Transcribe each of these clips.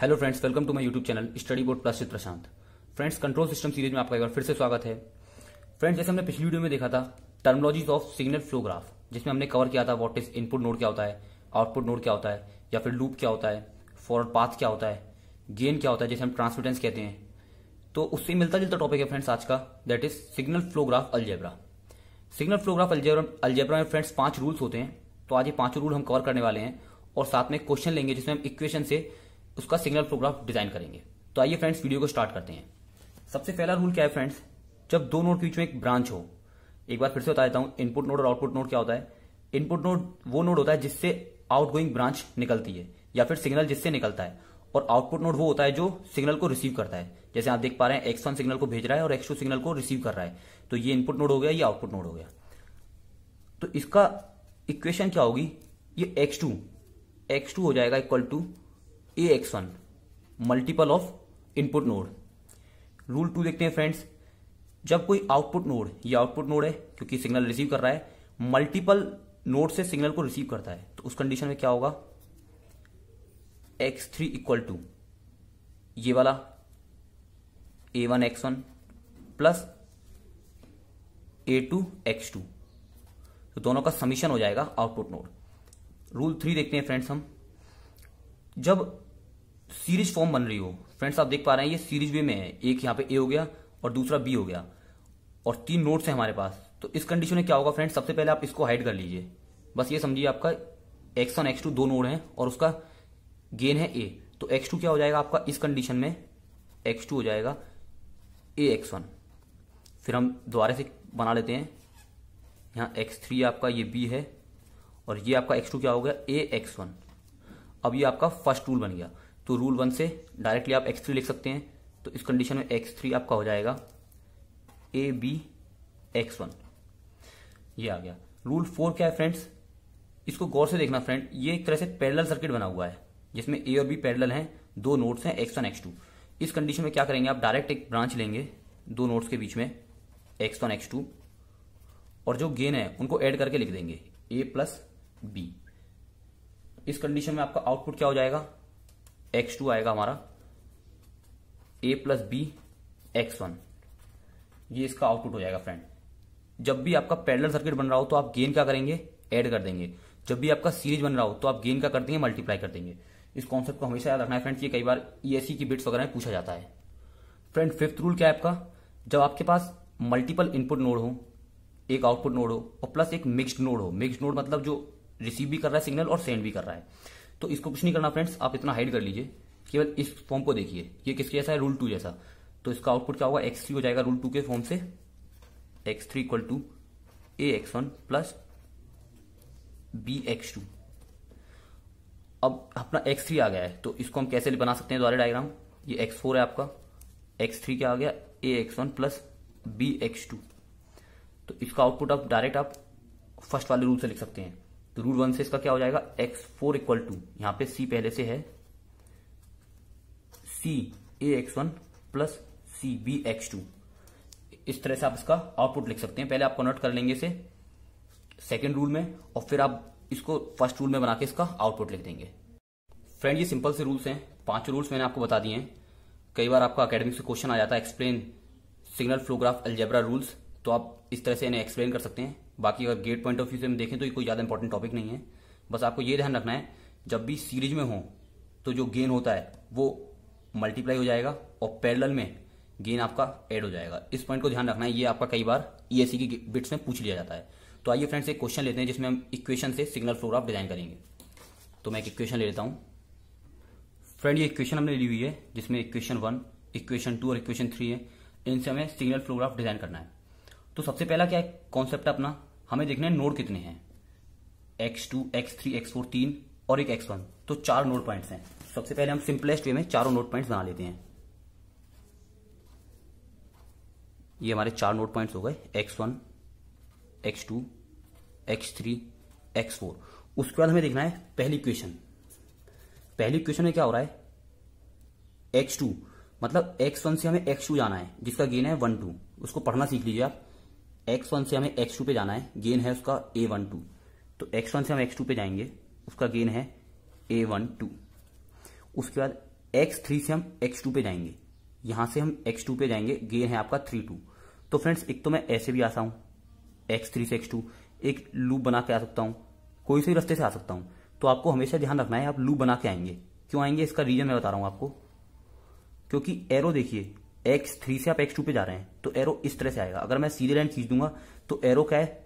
hello friends welcome to my YouTube channel study board plus Prashant friends control system series में आपका एक बार फिर से स्वागत है फ्रेंड्स जैसे हमने पिछली वीडियो में देखा था terminologies of signal flow graph जिसमें हमने कवर किया था व्हाट इज इनपुट नोड क्या होता है आउटपुट नोड क्या होता है या फिर लूप क्या होता है फॉरवर्ड पाथ क्या होता है गेन क्या होता है जैसे हम ट्रांसमिटेंस कहते हैं तो उससे मिलता जुलता टॉपिक है फ्रेंड्स आज का that is signal flow graph graph algebra signal flow graph algebra algebra में फ्रेंड्स पांच रूल्स होते हैं तो आज ये पांचों रूल हम कवर करने वाले हैं और साथ में क्वेश्चन लेंगे जिसमें हम इक्वेशन से उसका सिग्नल प्रोग्राफ डिजाइन करेंगे तो आइए फ्रेंड्स वीडियो को स्टार्ट करते हैं सबसे पहला रूल क्या है फ्रेंड्स जब दो नोड के बीच में एक ब्रांच हो एक बार फिर से बता देता हूं इनपुट नोड और आउटपुट नोड क्या होता है इनपुट नोड वो नोड होता है जिससे आउट ब्रांच निकलती है या फिर सिग्नल जिससे निकलता है और आउटपुट नोड वो होता है जो सिग्नल को रिसीव करता है जैसे आप देख पा रहे हैं एक्स वन सिग्नल को भेज रहा है और एक्स टू सिग्नल को रिसीव कर रहा है तो ये इनपुट नोड हो गया ये आउटपुट नोड हो गया तो इसका इक्वेशन क्या होगी ये एक्स टू एक्स टू हो जाएगा equal to a one multiple of input node rule two देखते हैं फ्रेंड्स जब कोई आउटपुट नोड ये आउटपुट नोड है क्योंकि सिग्नल रिसीव कर रहा है मल्टीपल नोड से सिग्नल को रिसीव करता है तो उस कंडीशन में क्या होगा एक्स थ्री इक्वल टू ये वाला a one x one plus a two x two तो दोनों का समीशन हो जाएगा आउटपुट नोड रूल थ्री देखते हैं फ्रेंड्स हम जब सीरीज फॉर्म बन रही हो फ्रेंड्स आप देख पा रहे हैं ये सीरीज वे में है एक यहाँ पे ए हो गया और दूसरा बी हो गया और तीन नोट्स है हमारे पास तो इस कंडीशन में क्या होगा फ्रेंड्स सबसे पहले आप इसको हाइड कर लीजिए बस ये समझिए आपका एक्स वन एक्स टू दो नोड है और उसका गेन है ए तो एक्स टू क्या हो जाएगा आपका इस कंडीशन में एक्स टू हो जाएगा ए एक्स वन फिर हम दोबारा से बना लेते हैं यहाँ एक्स थ्री आपका ये बी है और ये आपका एक्स टू क्या हो गया ए एक्स वन अब ये आपका फर्स्ट रूल बन गया तो रूल वन से डायरेक्टली आप एक्स थ्री लिख सकते हैं तो इस कंडीशन में एक्स थ्री आपका हो जाएगा ए बी एक्स वन ये आ गया रूल फोर क्या है फ्रेंड्स इसको गौर से देखना फ्रेंड ये एक तरह से पैरेलल सर्किट बना हुआ है जिसमें ए और बी पैरेलल हैं दो नोट्स हैं एक्स वन एक्स टू इस कंडीशन में क्या करेंगे आप डायरेक्ट एक ब्रांच लेंगे दो नोट्स के बीच में एक्स वन एक्स टू और जो गेन है उनको ऐड करके लिख देंगे ए प्लस बी इस कंडीशन में आपका आउटपुट क्या हो जाएगा एक्स टू आएगा हमारा a plus b x one ये इसका आउटपुट हो जाएगा फ्रेंड जब भी आपका पैरेलल सर्किट बन रहा हो तो आप गेन क्या करेंगे ऐड कर देंगे जब भी आपका सीरीज बन रहा हो तो आप गेन क्या कर देंगे मल्टीप्लाई कर देंगे इस कॉन्सेप्ट को हमेशा याद रखना है फ्रेंड ये कई बार ईएससी e की बिट्स वगैरह में पूछा जाता है फ्रेंड फिफ्थ रूल क्या है आपका जब आपके पास मल्टीपल इनपुट नोड हो एक आउटपुट नोड हो और प्लस एक मिक्स्ड नोड हो मिक्स्ड नोड मतलब जो रिसीव भी कर रहा है सिग्नल और सेंड भी कर रहा है तो इसको कुछ नहीं करना फ्रेंड्स आप इतना हाइड कर लीजिए केवल इस फॉर्म को देखिए ये किसके जैसा है रूल टू जैसा तो इसका आउटपुट क्या होगा एक्स थ्री हो जाएगा रूल टू के फॉर्म से x three equal to a x one plus b x two अब अपना एक्स थ्री आ गया है तो इसको हम कैसे बना सकते हैं द्वारा डायग्राम ये एक्स फोर है आपका एक्स थ्री क्या आ गया a x one plus b x two तो इसका आउटपुट आप डायरेक्ट आप फर्स्ट वाले रूल से लिख सकते हैं तो रूट वन से इसका क्या हो जाएगा एक्स फोर इक्वल टू यहां पे सी पहले से है c a x one plus c b x two इस तरह से आप इसका आउटपुट लिख सकते हैं पहले आप कन्वर्ट कर लेंगे इसे सेकेंड रूल में और फिर आप इसको फर्स्ट रूल में बना के इसका आउटपुट लिख देंगे फ्रेंड ये सिंपल से रूल्स हैं पांच रूल्स मैंने आपको बता दिए हैं कई बार आपका अकेडमिक से क्वेश्चन आ जाता है explain signal flow graph algebra rules तो आप इस तरह से इन्हें एक्सप्लेन कर सकते हैं बाकी अगर गेट पॉइंट ऑफ व्यू से हम देखें तो ये कोई ज़्यादा इंपॉर्टेंट टॉपिक नहीं है बस आपको ये ध्यान रखना है जब भी सीरीज में हो तो जो गेन होता है वो मल्टीप्लाई हो जाएगा और पैरेलल में गेन आपका ऐड हो जाएगा इस पॉइंट को ध्यान रखना है ये आपका कई बार ईएससी की बिट्स में पूछ लिया जाता है तो आइए फ्रेंड्स एक क्वेश्चन लेते हैं जिसमें हम इक्वेशन से सिग्नल फ्लो ग्राफ डिजाइन करेंगे तो मैं एक इक्वेशन ले लेता हूँ फ्रेंड ये इक्वेशन हमने ली हुई है जिसमें इक्वेशन वन इक्वेशन टू और इक्वेशन थ्री है इनसे हमें सिग्नल फ्लो ग्राफ डिजाइन करना है तो सबसे पहला क्या है कॉन्सेप्ट है अपना हमें देखना है नोड कितने हैं x two x three x four तीन और एक एक्स वन तो चार नोड पॉइंट्स हैं सबसे पहले हम सिंपलेस्ट वे में चारों नोड पॉइंट्स बना लेते हैं ये हमारे चार नोड पॉइंट्स हो गए x one x two x three x four उसके बाद हमें देखना है पहली इक्वेशन पहली इक्वेशन में क्या हो रहा है एक्स टू मतलब एक्स वन से हमें एक्स टू जाना है जिसका गेन है वन टू उसको पढ़ना सीख लीजिए आप एक्स वन से हमें एक्स टू पे जाना है गेन है उसका ए वन टू तो एक्स वन से हम एक्स टू पे जाएंगे उसका गेन है ए वन टू उसके बाद एक्स थ्री से हम एक्स टू पे जाएंगे यहां से हम एक्स टू पे जाएंगे गेन है आपका थ्री टू तो फ्रेंड्स एक तो मैं ऐसे भी आता हूं एक्स थ्री से एक्स टू एक लूप बना के आ सकता हूं कोई से भी से आ सकता हूं तो आपको हमेशा ध्यान रखना है आप लूप बना के आएंगे क्यों आएंगे इसका रीजन मैं बता रहा हूं आपको क्योंकि एरो देखिए एक्स थ्री से आप एक्स टू पे जा रहे हैं तो एरो इस तरह से आएगा अगर मैं सीधे लाइन खींच दूंगा तो एरो क्या है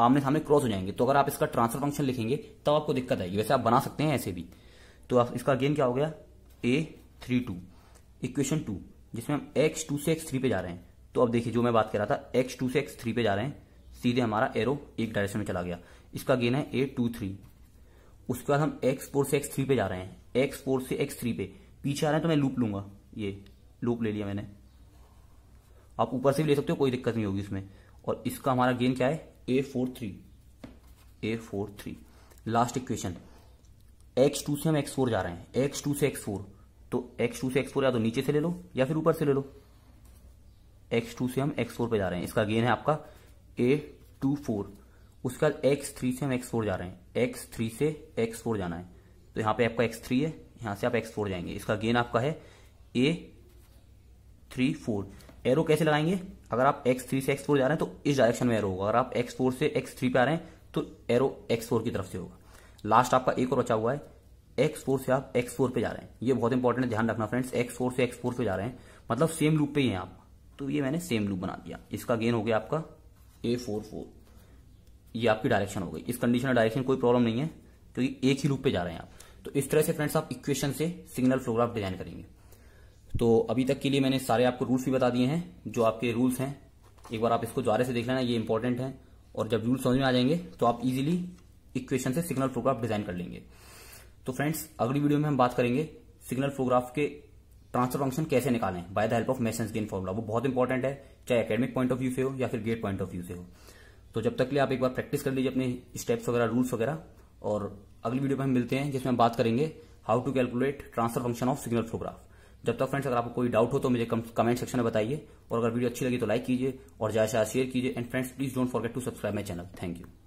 आमने सामने क्रॉस हो जाएंगे तो अगर आप इसका ट्रांसफर फंक्शन लिखेंगे तब तो आपको दिक्कत आएगी वैसे आप बना सकते हैं ऐसे भी तो आप इसका गेन क्या हो गया a three two equation two जिसमें हम एक्स टू से एक्स थ्री पे जा रहे हैं तो अब देखिए जो मैं बात कर रहा था एक्स टू से एक्स थ्री पे जा रहे हैं सीधे हमारा एरो एक डायरेक्शन में चला गया इसका गेन है ए टू थ्री उसके बाद हम एक्स फोर से एक्स थ्री पे जा रहे हैं एक्स फोर से एक्स थ्री पे पीछे आ रहे हैं तो मैं लूप लूंगा ये लूप ले लिया मैंने आप ऊपर से भी ले सकते हो कोई दिक्कत नहीं होगी इसमें और इसका हमारा गेन क्या है a four three a four three last equation x two से हम एक्स फोर जा रहे हैं एक्स टू से एक्स फोर तो एक्स टू से एक्स फोर या तो नीचे से ले लो या फिर ऊपर से ले लो एक्स टू से हम एक्स फोर पे जा रहे हैं इसका गेन है आपका ए टू फोर उसके बाद एक्स थ्री से हम एक्स फोर जा रहे हैं एक्स थ्री से एक्स फोर जाना है तो यहां पे आपका एक्स थ्री है यहां से आप एक्स फोर जाएंगे इसका गेन आपका है ए थ्री फोर एरो कैसे लगाएंगे अगर आप एक्स थ्री से एक्स फोर जा रहे हैं तो इस डायरेक्शन में एरो होगा अगर आप एक्स फोर से एक्स थ्री पे आ रहे हैं तो एरो एक्स फोर की तरफ से होगा लास्ट आपका एक और बचा हुआ है एक्स फोर से आप एक्स फोर पे जा रहे हैं ये बहुत इंपॉर्टेंट है ध्यान रखना फ्रेंड्स एक्स फोर से एक्स फोर पे जा रहे हैं मतलब सेम लूप पे ही है आप तो ये मैंने सेम लूप बना दिया इसका गेन हो गया आपका ए फोर फोर ये आपकी डायरेक्शन हो गई इस कंडीशन में डायरेक्शन कोई प्रॉब्लम नहीं है क्योंकि एक ही लूप पे जा रहे हैं आप तो इस तरह से फ्रेंड्स आप इक्वेशन से सिग्नल फ्लोग्राफ डिजाइन करेंगे तो अभी तक के लिए मैंने सारे आपको रूल्स भी बता दिए हैं जो आपके रूल्स हैं एक बार आप इसको ज्वारे से देख लेना ये इंपॉर्टेंट है और जब रूल समझ में आ जाएंगे तो आप इजिली इक्वेशन से सिग्नल प्रोग्राफ डिजाइन कर लेंगे तो फ्रेंड्स अगली वीडियो में हम बात करेंगे सिग्नल प्रोग्राफ के ट्रांसफर फंक्शन कैसे निकालें by the help of message gain formula वो बहुत इंपॉर्टेंट है चाहे एकेडमिक पॉइंट ऑफ व्यू से हो या फिर गेट पॉइंट ऑफ व्यू से हो तो जब तक के लिए आप एक बार प्रैक्टिस कर लीजिए अपने स्टेप्स वगैरह रूल्स वगैरह और अगली वीडियो में हम मिलते हैं जिसमें हम बात करेंगे how to calculate transfer function of signal flow graph जब तक फ्रेंड्स अगर आपको कोई डाउट हो तो मुझे कमेंट सेक्शन में बताइए और अगर वीडियो अच्छी लगी तो लाइक कीजिए और ज्यादा से शेयर कीजिए and friends please don't forget to subscribe my channel thank you